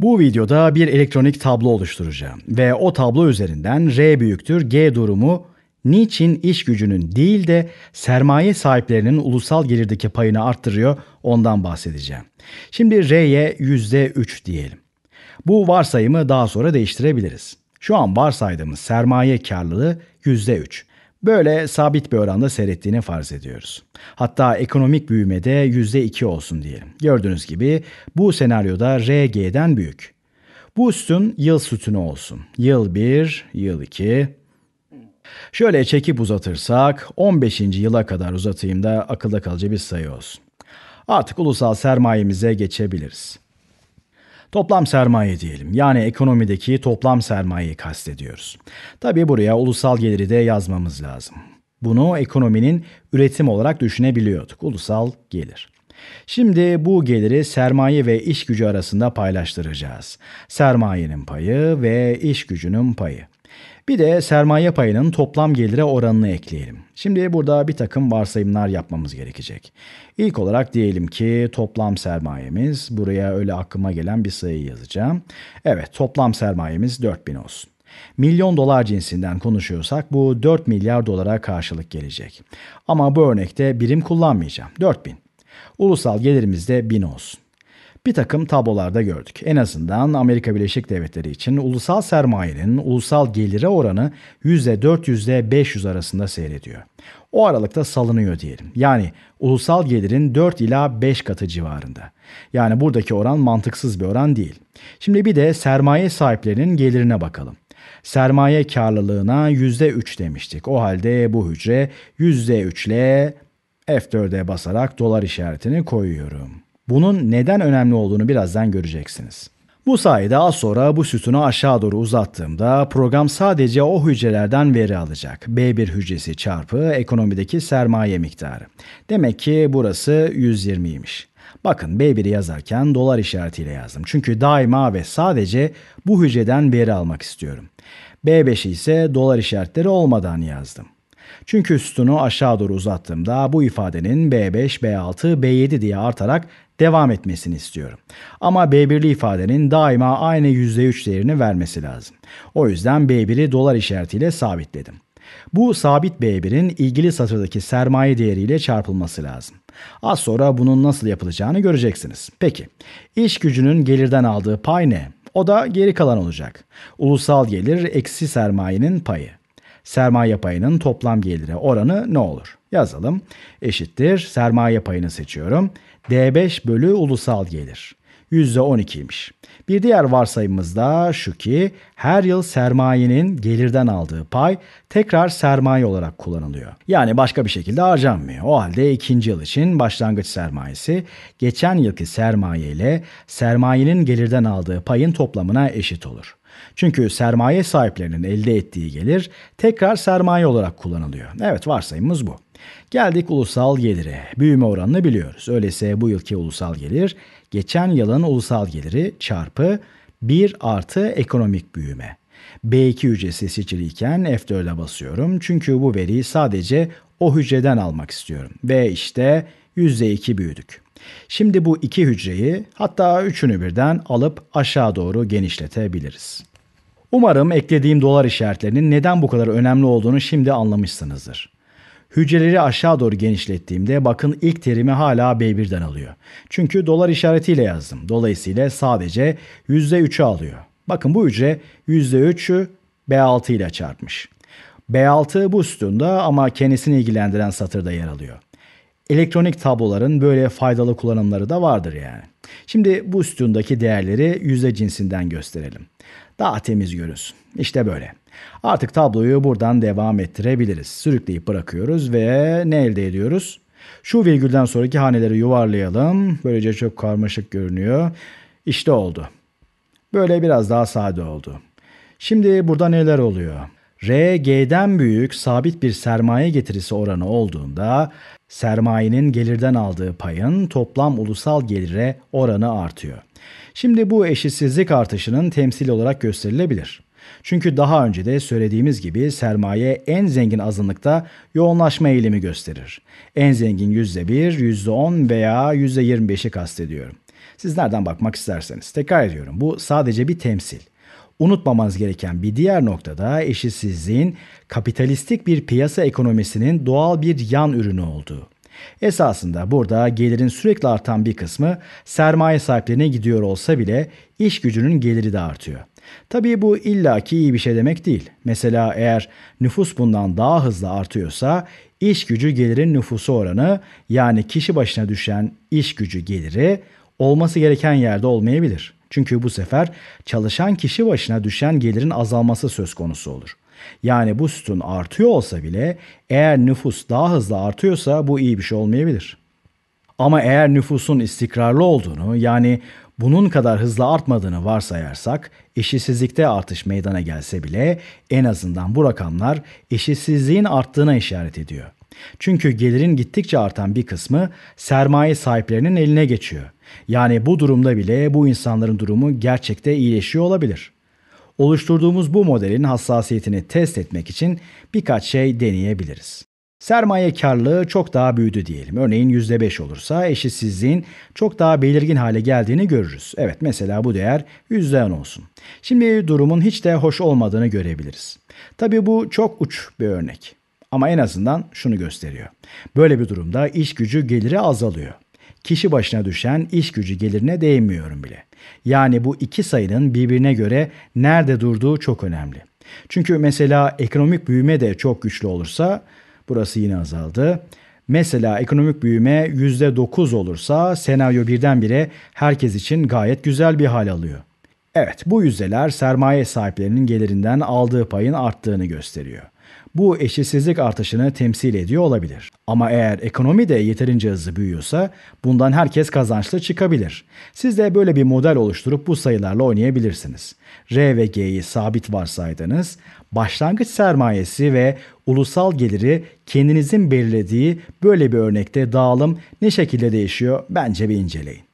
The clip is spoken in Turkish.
Bu videoda bir elektronik tablo oluşturacağım ve o tablo üzerinden R büyüktür G durumu niçin iş gücünün değil de sermaye sahiplerinin ulusal gelirdeki payını arttırıyor ondan bahsedeceğim. Şimdi R'ye %3 diyelim. Bu varsayımı daha sonra değiştirebiliriz. Şu an varsaydığımız sermaye karlılığı %3. Böyle sabit bir oranda seyrettiğini farz ediyoruz. Hatta ekonomik büyümede %2 olsun diyelim. Gördüğünüz gibi bu senaryoda RG'den büyük. Bu üstün yıl sütunu olsun. Yıl 1, yıl 2. Şöyle çekip uzatırsak 15. yıla kadar uzatayım da akılda kalıcı bir sayı olsun. Artık ulusal sermayemize geçebiliriz. Toplam sermaye diyelim. Yani ekonomideki toplam sermayeyi kastediyoruz. Tabii buraya ulusal geliri de yazmamız lazım. Bunu ekonominin üretim olarak düşünebiliyorduk. Ulusal gelir. Şimdi bu geliri sermaye ve iş gücü arasında paylaştıracağız. Sermayenin payı ve iş gücünün payı. Bir de sermaye payının toplam gelire oranını ekleyelim. Şimdi burada bir takım varsayımlar yapmamız gerekecek. İlk olarak diyelim ki toplam sermayemiz, buraya öyle aklıma gelen bir sayı yazacağım. Evet toplam sermayemiz 4000 olsun. Milyon dolar cinsinden konuşuyorsak bu 4 milyar dolara karşılık gelecek. Ama bu örnekte birim kullanmayacağım. 4000. Ulusal gelirimiz de 1000 olsun bir takım tablolarda gördük. En azından Amerika Birleşik Devletleri için ulusal sermayenin ulusal gelire oranı %400'de 500 arasında seyrediyor. O aralıkta salınıyor diyelim. Yani ulusal gelirin 4 ila 5 katı civarında. Yani buradaki oran mantıksız bir oran değil. Şimdi bir de sermaye sahiplerinin gelirine bakalım. Sermaye karlılığına %3 demiştik. O halde bu hücre %3 ile F4'e basarak dolar işaretini koyuyorum. Bunun neden önemli olduğunu birazdan göreceksiniz. Bu sayede az sonra bu sütunu aşağı doğru uzattığımda program sadece o hücrelerden veri alacak. B1 hücresi çarpı ekonomideki sermaye miktarı. Demek ki burası 120'ymiş. Bakın B1'i yazarken dolar işaretiyle yazdım. Çünkü daima ve sadece bu hücreden veri almak istiyorum. B5'i ise dolar işaretleri olmadan yazdım. Çünkü sütunu aşağı doğru uzattığımda bu ifadenin B5, B6, B7 diye artarak devam etmesini istiyorum. Ama B1'li ifadenin daima aynı %3 değerini vermesi lazım. O yüzden B1'i dolar işaretiyle sabitledim. Bu sabit B1'in ilgili satırdaki sermaye değeriyle çarpılması lazım. Az sonra bunun nasıl yapılacağını göreceksiniz. Peki, iş gücünün gelirden aldığı pay ne? O da geri kalan olacak. Ulusal gelir eksi sermayenin payı sermaye payının toplam gelire oranı ne olur? Yazalım. Eşittir. Sermaye payını seçiyorum. D5 bölü ulusal gelir. %12'ymiş. Bir diğer varsayımımız da şu ki her yıl sermayenin gelirden aldığı pay tekrar sermaye olarak kullanılıyor. Yani başka bir şekilde harcanmıyor. O halde ikinci yıl için başlangıç sermayesi geçen yılki sermaye ile sermayenin gelirden aldığı payın toplamına eşit olur. Çünkü sermaye sahiplerinin elde ettiği gelir tekrar sermaye olarak kullanılıyor. Evet varsayımımız bu. Geldik ulusal gelire. Büyüme oranını biliyoruz. Öyleyse bu yılki ulusal gelir geçen yılın ulusal geliri çarpı 1 artı ekonomik büyüme. B2 hücresi seçiliyken F4'e basıyorum. Çünkü bu veriyi sadece o hücreden almak istiyorum. Ve işte %2 büyüdük. Şimdi bu iki hücreyi hatta üçünü birden alıp aşağı doğru genişletebiliriz. Umarım eklediğim dolar işaretlerinin neden bu kadar önemli olduğunu şimdi anlamışsınızdır. Hücreleri aşağı doğru genişlettiğimde bakın ilk terimi hala B1'den alıyor. Çünkü dolar işaretiyle yazdım. Dolayısıyla sadece %3'ü alıyor. Bakın bu hücre %3'ü B6 ile çarpmış. B6 bu sütunda ama kendisini ilgilendiren satırda yer alıyor elektronik tabloların böyle faydalı kullanımları da vardır yani. Şimdi bu sütundaki değerleri yüzde cinsinden gösterelim. Daha temiz görünsün. İşte böyle. Artık tabloyu buradan devam ettirebiliriz. Sürükleyip bırakıyoruz ve ne elde ediyoruz? Şu virgülden sonraki haneleri yuvarlayalım. Böylece çok karmaşık görünüyor. İşte oldu. Böyle biraz daha sade oldu. Şimdi burada neler oluyor? Rg'den büyük sabit bir sermaye getirisi oranı olduğunda sermayenin gelirden aldığı payın toplam ulusal gelire oranı artıyor. Şimdi bu eşitsizlik artışının temsil olarak gösterilebilir. Çünkü daha önce de söylediğimiz gibi sermaye en zengin azınlıkta yoğunlaşma eğilimi gösterir. En zengin %1, %10 veya %25'i kastediyorum. Siz nereden bakmak isterseniz. Tekrar ediyorum bu sadece bir temsil. Unutmamanız gereken bir diğer nokta da eşitsizliğin kapitalistik bir piyasa ekonomisinin doğal bir yan ürünü olduğu. Esasında burada gelirin sürekli artan bir kısmı sermaye sahiplerine gidiyor olsa bile iş gücünün geliri de artıyor. Tabii bu illaki iyi bir şey demek değil. Mesela eğer nüfus bundan daha hızlı artıyorsa iş gücü gelirin nüfusu oranı yani kişi başına düşen iş gücü geliri olması gereken yerde olmayabilir. Çünkü bu sefer çalışan kişi başına düşen gelirin azalması söz konusu olur. Yani bu sütun artıyor olsa bile eğer nüfus daha hızlı artıyorsa bu iyi bir şey olmayabilir. Ama eğer nüfusun istikrarlı olduğunu yani bunun kadar hızlı artmadığını varsayarsak işsizlikte artış meydana gelse bile en azından bu rakamlar işsizliğin arttığına işaret ediyor. Çünkü gelirin gittikçe artan bir kısmı sermaye sahiplerinin eline geçiyor. Yani bu durumda bile bu insanların durumu gerçekte iyileşiyor olabilir. Oluşturduğumuz bu modelin hassasiyetini test etmek için birkaç şey deneyebiliriz. Sermaye karlılığı çok daha büyüdü diyelim. Örneğin %5 olursa eşitsizliğin çok daha belirgin hale geldiğini görürüz. Evet mesela bu değer %10 olsun. Şimdi durumun hiç de hoş olmadığını görebiliriz. Tabii bu çok uç bir örnek. Ama en azından şunu gösteriyor. Böyle bir durumda iş gücü geliri azalıyor. Kişi başına düşen iş gücü gelirine değinmiyorum bile. Yani bu iki sayının birbirine göre nerede durduğu çok önemli. Çünkü mesela ekonomik büyüme de çok güçlü olursa burası yine azaldı. Mesela ekonomik büyüme %9 olursa senaryo birdenbire herkes için gayet güzel bir hal alıyor. Evet bu yüzdeler sermaye sahiplerinin gelirinden aldığı payın arttığını gösteriyor. Bu eşitsizlik artışını temsil ediyor olabilir. Ama eğer ekonomi de yeterince hızlı büyüyorsa bundan herkes kazançlı çıkabilir. Siz de böyle bir model oluşturup bu sayılarla oynayabilirsiniz. R ve G'yi sabit varsaydınız başlangıç sermayesi ve ulusal geliri kendinizin belirlediği böyle bir örnekte dağılım ne şekilde değişiyor bence bir inceleyin.